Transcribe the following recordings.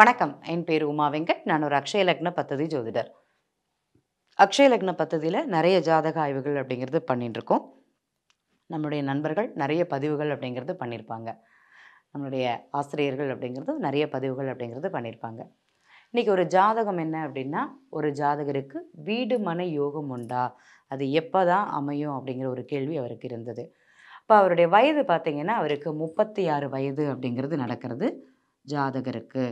வணக்கம் என் பேர் உமா வெங்கட் நான் ஒரு அக்ஷய லக்ன பத்ததி ஜோதிடர் அக்ஷய லக்ன பத்ததியில் நிறைய ஜாதக ஆய்வுகள் அப்படிங்கிறது பண்ணிட்டுருக்கோம் நம்மளுடைய நண்பர்கள் நிறைய பதிவுகள் அப்படிங்கிறது பண்ணியிருப்பாங்க நம்மளுடைய ஆசிரியர்கள் அப்படிங்கிறது நிறைய பதிவுகள் அப்படிங்கிறது பண்ணியிருப்பாங்க இன்றைக்கி ஒரு ஜாதகம் என்ன அப்படின்னா ஒரு ஜாதகருக்கு வீடு மன யோகம் உண்டா அது எப்போ தான் அமையும் அப்படிங்கிற ஒரு கேள்வி அவருக்கு இருந்தது இப்போ அவருடைய வயது பார்த்திங்கன்னா அவருக்கு முப்பத்தி ஆறு வயது அப்படிங்கிறது நடக்கிறது ஜாதகருக்கு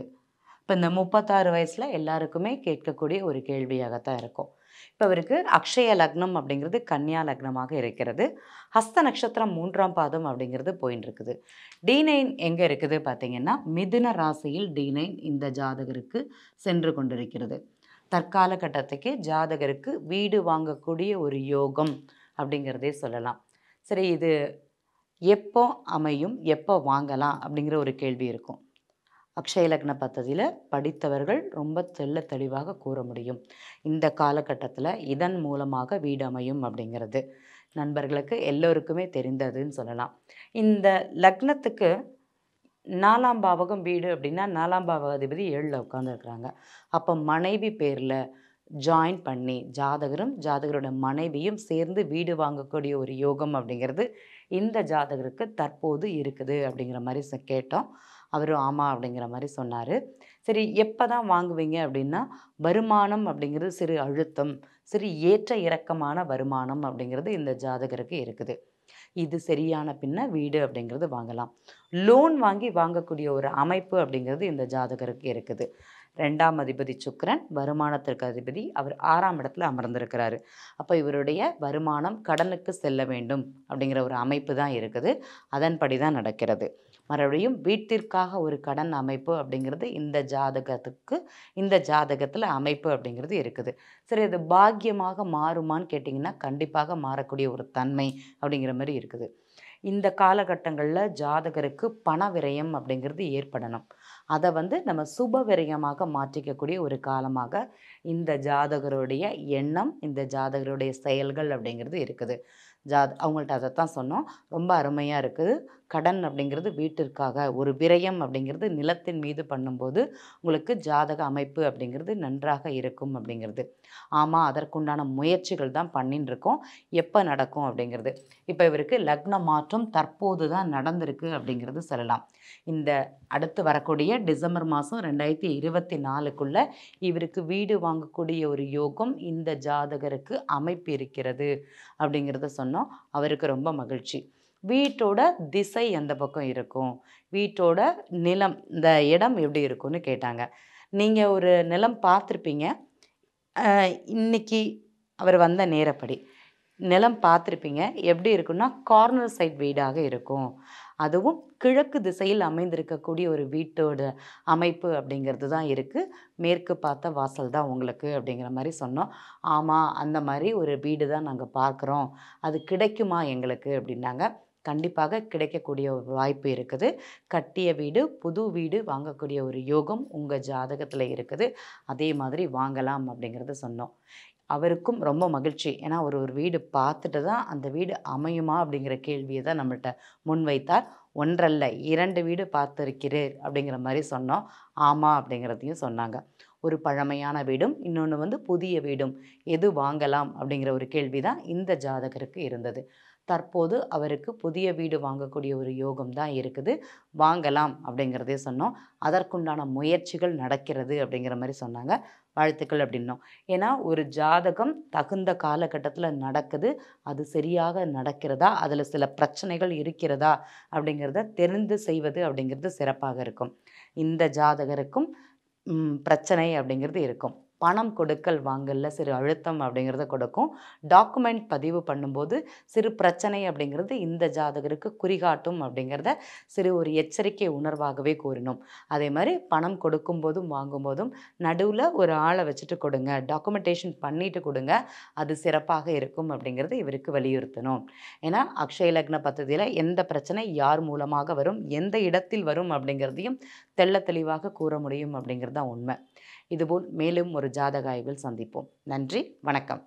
இப்போ இந்த முப்பத்தாறு வயசில் எல்லாருக்குமே கேட்கக்கூடிய ஒரு கேள்வியாகத்தான் இருக்கும் இப்போ அவருக்கு அக்ஷய லக்னம் அப்படிங்கிறது கன்னியா லக்னமாக இருக்கிறது ஹஸ்த நட்சத்திரம் மூன்றாம் பாதம் அப்படிங்கிறது போயின்னு இருக்குது டி நைன் எங்கே இருக்குது பார்த்தீங்கன்னா மிதுன ராசியில் டி நைன் இந்த ஜாதகருக்கு சென்று கொண்டிருக்கிறது தற்கால கட்டத்துக்கு ஜாதகருக்கு வீடு வாங்கக்கூடிய ஒரு யோகம் அப்படிங்கிறதே சொல்லலாம் சரி இது எப்போ அமையும் எப்போ வாங்கலாம் அப்படிங்கிற ஒரு கேள்வி இருக்கும் அக்ஷயலக்ன பத்ததியில் படித்தவர்கள் ரொம்ப தெல்ல தெளிவாக கூற முடியும் இந்த காலகட்டத்தில் இதன் மூலமாக வீடு அமையும் அப்படிங்கிறது நண்பர்களுக்கு எல்லோருக்குமே தெரிந்ததுன்னு சொல்லலாம் இந்த லக்னத்துக்கு நாலாம் பாவகம் வீடு அப்படின்னா நாலாம் பாவகாதிபதி ஏழில் உட்காந்துருக்குறாங்க அப்போ மனைவி பேரில் ஜாயின் பண்ணி ஜாதகரும் ஜாதகரோட மனைவியும் சேர்ந்து வீடு வாங்கக்கூடிய ஒரு யோகம் அப்படிங்கிறது இந்த ஜாதகருக்கு தற்போது இருக்குது அப்படிங்கிற மாதிரி கேட்டோம் அவர் ஆமாம் அப்படிங்கிற மாதிரி சொன்னார் சரி எப்போ தான் வாங்குவீங்க அப்படின்னா வருமானம் அப்படிங்கிறது சிறு அழுத்தம் சிறு ஏற்ற இறக்கமான வருமானம் அப்படிங்கிறது இந்த ஜாதகருக்கு இருக்குது இது சரியான பின்ன வீடு அப்படிங்கிறது வாங்கலாம் லோன் வாங்கி வாங்கக்கூடிய ஒரு அமைப்பு அப்படிங்கிறது இந்த ஜாதகருக்கு இருக்குது ரெண்டாம் அதிபதி சுக்கரன் வருமானத்திற்கு அதிபதி அவர் ஆறாம் இடத்துல அமர்ந்திருக்கிறாரு அப்போ இவருடைய வருமானம் கடனுக்கு செல்ல வேண்டும் அப்படிங்கிற ஒரு அமைப்பு தான் இருக்குது அதன்படி தான் நடக்கிறது மறுபடியும் வீட்டிற்காக ஒரு கடன் அமைப்பு அப்படிங்கிறது இந்த ஜாதகத்துக்கு இந்த ஜாதகத்தில் அமைப்பு அப்படிங்கிறது இருக்குது சரி அது பாக்கியமாக மாறுமான்னு கேட்டிங்கன்னா கண்டிப்பாக மாறக்கூடிய ஒரு தன்மை அப்படிங்கிற மாதிரி இருக்குது இந்த காலகட்டங்களில் ஜாதகருக்கு பண விரயம் அப்படிங்கிறது ஏற்படணும் அதை வந்து நம்ம சுபவிரயமாக மாற்றிக்கக்கூடிய ஒரு காலமாக இந்த ஜாதகருடைய எண்ணம் இந்த ஜாதகருடைய செயல்கள் அப்படிங்கிறது இருக்குது ஜாத் அவங்கள்ட்ட அதைத்தான் சொன்னோம் ரொம்ப அருமையாக இருக்குது கடன் அப்படிங்கிறது வீட்டிற்காக ஒரு விரயம் அப்படிங்கிறது நிலத்தின் மீது பண்ணும்போது உங்களுக்கு ஜாதக அமைப்பு அப்படிங்கிறது நன்றாக இருக்கும் அப்படிங்கிறது ஆமாம் அதற்குண்டான முயற்சிகள் தான் பண்ணின்னு இருக்கோம் எப்போ நடக்கும் அப்படிங்கிறது இப்போ இவருக்கு லக்ன மாற்றம் தற்போது தான் நடந்திருக்கு அப்படிங்கிறது சொல்லலாம் இந்த அடுத்து வரக்கூடிய டிசம்பர் மாதம் ரெண்டாயிரத்தி இருபத்தி நாலுக்குள்ளே இவருக்கு வீடு வாங்கக்கூடிய ஒரு யோகம் இந்த ஜாதகருக்கு அமைப்பு இருக்கிறது அப்படிங்கிறத சொன்னோம் அவருக்கு ரொம்ப மகிழ்ச்சி வீட்டோட திசை எந்த பக்கம் இருக்கும் வீட்டோட நிலம் இந்த இடம் எப்படி இருக்கும்னு கேட்டாங்க நீங்கள் ஒரு நிலம் பார்த்துருப்பீங்க இன்னைக்கு அவர் வந்த நேரப்படி நிலம் பார்த்துருப்பீங்க எப்படி இருக்குன்னா கார்னர் சைட் வீடாக இருக்கும் அதுவும் கிழக்கு திசையில் அமைந்திருக்கக்கூடிய ஒரு வீட்டோட அமைப்பு அப்படிங்கிறது தான் இருக்குது மேற்கு பார்த்த வாசல் தான் உங்களுக்கு அப்படிங்கிற மாதிரி சொன்னோம் ஆமாம் அந்த மாதிரி ஒரு வீடு தான் நாங்கள் பார்க்குறோம் அது கிடைக்குமா எங்களுக்கு அப்படின்னாங்க கண்டிப்பாக கிடைக்கக்கூடிய ஒரு வாய்ப்பு இருக்குது கட்டிய வீடு புது வீடு வாங்கக்கூடிய ஒரு யோகம் உங்கள் ஜாதகத்தில் இருக்குது அதே மாதிரி வாங்கலாம் அப்படிங்கிறது சொன்னோம் அவருக்கும் ரொம்ப மகிழ்ச்சி ஏன்னா ஒரு ஒரு வீடு பார்த்துட்டு தான் அந்த வீடு அமையுமா அப்படிங்கிற கேள்வியை தான் நம்மள்கிட்ட முன்வைத்தார் ஒன்றல்ல இரண்டு வீடு பார்த்துருக்கிறேன் அப்படிங்கிற மாதிரி சொன்னோம் ஆமாம் அப்படிங்கிறதையும் சொன்னாங்க ஒரு பழமையான வீடும் இன்னொன்று வந்து புதிய வீடும் எது வாங்கலாம் அப்படிங்கிற ஒரு கேள்வி தான் இந்த ஜாதகருக்கு இருந்தது தற்போது அவருக்கு புதிய வீடு வாங்கக்கூடிய ஒரு யோகம் தான் இருக்குது வாங்கலாம் அப்படிங்கிறதே சொன்னோம் அதற்குண்டான முயற்சிகள் நடக்கிறது அப்படிங்கிற மாதிரி சொன்னாங்க வாழ்த்துக்கள் அப்படின்னோம் ஏன்னா ஒரு ஜாதகம் தகுந்த காலகட்டத்தில் நடக்குது அது சரியாக நடக்கிறதா அதில் சில பிரச்சனைகள் இருக்கிறதா அப்படிங்கிறத தெரிந்து செய்வது அப்படிங்கிறது சிறப்பாக இருக்கும் இந்த ஜாதகருக்கும் பிரச்சனை அப்படிங்கிறது இருக்கும் பணம் கொடுக்கல் வாங்கல சிறு அழுத்தம் அப்படிங்கிறத கொடுக்கும் டாக்குமெண்ட் பதிவு பண்ணும்போது சிறு பிரச்சனை அப்படிங்கிறது இந்த ஜாதகருக்கு குறிகாட்டும் அப்படிங்கிறத சிறு ஒரு எச்சரிக்கை உணர்வாகவே கூறினோம் அதே மாதிரி பணம் கொடுக்கும்போதும் வாங்கும்போதும் நடுவில் ஒரு ஆளை வச்சுட்டு கொடுங்க டாக்குமெண்டேஷன் பண்ணிட்டு கொடுங்க அது சிறப்பாக இருக்கும் அப்படிங்கிறத இவருக்கு வலியுறுத்தணும் ஏன்னா அக்ஷய லக்ன பத்ததியில் எந்த பிரச்சனை யார் மூலமாக வரும் எந்த இடத்தில் வரும் அப்படிங்கிறதையும் தெள்ள தெளிவாக கூற முடியும் அப்படிங்கிறது தான் உண்மை இதுபோல் மேலும் ஒரு ஜாதக ஆய்வில் சந்திப்போம் நன்றி வணக்கம்